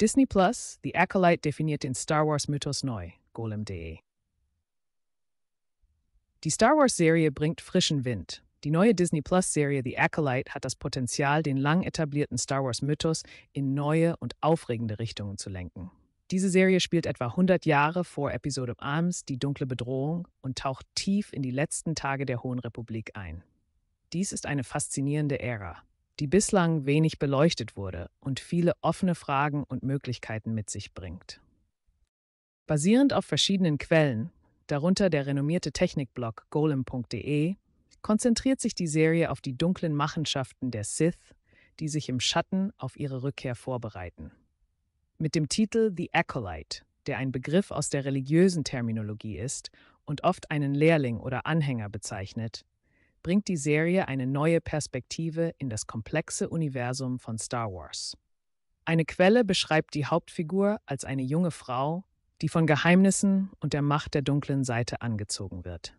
Disney Plus, The Acolyte definiert den Star Wars-Mythos neu, golem.de. Die Star Wars-Serie bringt frischen Wind. Die neue Disney Plus-Serie The Acolyte hat das Potenzial, den lang etablierten Star Wars-Mythos in neue und aufregende Richtungen zu lenken. Diese Serie spielt etwa 100 Jahre vor Episode Arms, Die dunkle Bedrohung, und taucht tief in die letzten Tage der Hohen Republik ein. Dies ist eine faszinierende Ära, die bislang wenig beleuchtet wurde und viele offene Fragen und Möglichkeiten mit sich bringt. Basierend auf verschiedenen Quellen, darunter der renommierte Technikblog golem.de, konzentriert sich die Serie auf die dunklen Machenschaften der Sith, die sich im Schatten auf ihre Rückkehr vorbereiten. Mit dem Titel The Acolyte, der ein Begriff aus der religiösen Terminologie ist und oft einen Lehrling oder Anhänger bezeichnet, bringt die Serie eine neue Perspektive in das komplexe Universum von Star Wars. Eine Quelle beschreibt die Hauptfigur als eine junge Frau, die von Geheimnissen und der Macht der dunklen Seite angezogen wird.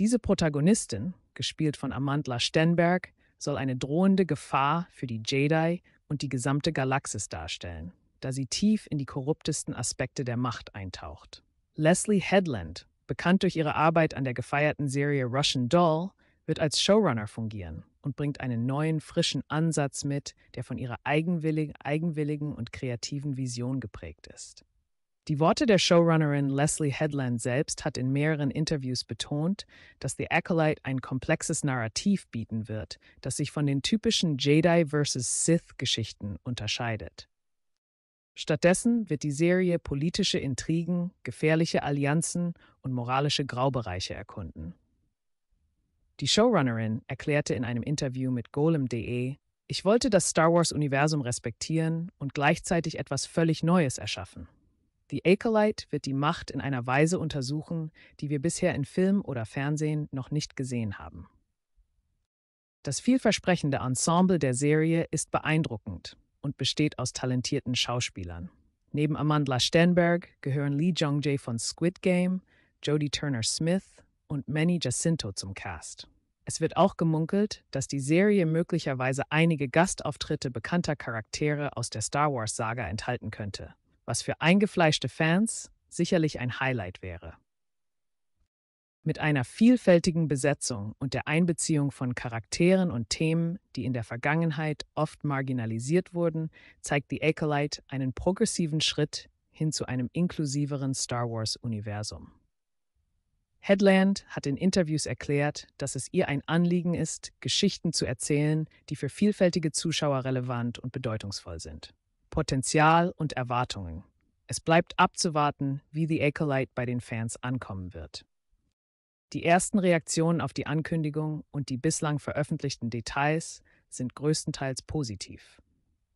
Diese Protagonistin, gespielt von Amandla Stenberg, soll eine drohende Gefahr für die Jedi und die gesamte Galaxis darstellen, da sie tief in die korruptesten Aspekte der Macht eintaucht. Leslie Headland Bekannt durch ihre Arbeit an der gefeierten Serie Russian Doll, wird als Showrunner fungieren und bringt einen neuen, frischen Ansatz mit, der von ihrer eigenwilligen, eigenwilligen und kreativen Vision geprägt ist. Die Worte der Showrunnerin Leslie Headland selbst hat in mehreren Interviews betont, dass The Acolyte ein komplexes Narrativ bieten wird, das sich von den typischen Jedi vs. Sith-Geschichten unterscheidet. Stattdessen wird die Serie politische Intrigen, gefährliche Allianzen und moralische Graubereiche erkunden. Die Showrunnerin erklärte in einem Interview mit Golem.de, ich wollte das Star Wars-Universum respektieren und gleichzeitig etwas völlig Neues erschaffen. Die Acolyte wird die Macht in einer Weise untersuchen, die wir bisher in Film oder Fernsehen noch nicht gesehen haben. Das vielversprechende Ensemble der Serie ist beeindruckend und besteht aus talentierten Schauspielern. Neben Amandla Stenberg gehören Lee Jong-jae von Squid Game, Jodie Turner-Smith und Manny Jacinto zum Cast. Es wird auch gemunkelt, dass die Serie möglicherweise einige Gastauftritte bekannter Charaktere aus der Star Wars-Saga enthalten könnte, was für eingefleischte Fans sicherlich ein Highlight wäre. Mit einer vielfältigen Besetzung und der Einbeziehung von Charakteren und Themen, die in der Vergangenheit oft marginalisiert wurden, zeigt The Acolyte einen progressiven Schritt hin zu einem inklusiveren Star Wars-Universum. Headland hat in Interviews erklärt, dass es ihr ein Anliegen ist, Geschichten zu erzählen, die für vielfältige Zuschauer relevant und bedeutungsvoll sind. Potenzial und Erwartungen. Es bleibt abzuwarten, wie The Acolyte bei den Fans ankommen wird. Die ersten Reaktionen auf die Ankündigung und die bislang veröffentlichten Details sind größtenteils positiv.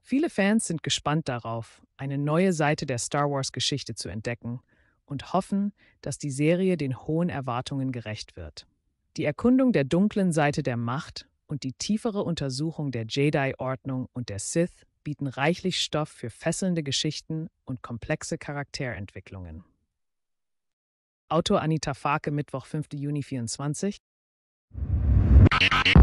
Viele Fans sind gespannt darauf, eine neue Seite der Star Wars-Geschichte zu entdecken und hoffen, dass die Serie den hohen Erwartungen gerecht wird. Die Erkundung der dunklen Seite der Macht und die tiefere Untersuchung der Jedi-Ordnung und der Sith bieten reichlich Stoff für fesselnde Geschichten und komplexe Charakterentwicklungen. Autor Anita Farke, Mittwoch, 5. Juni 2024.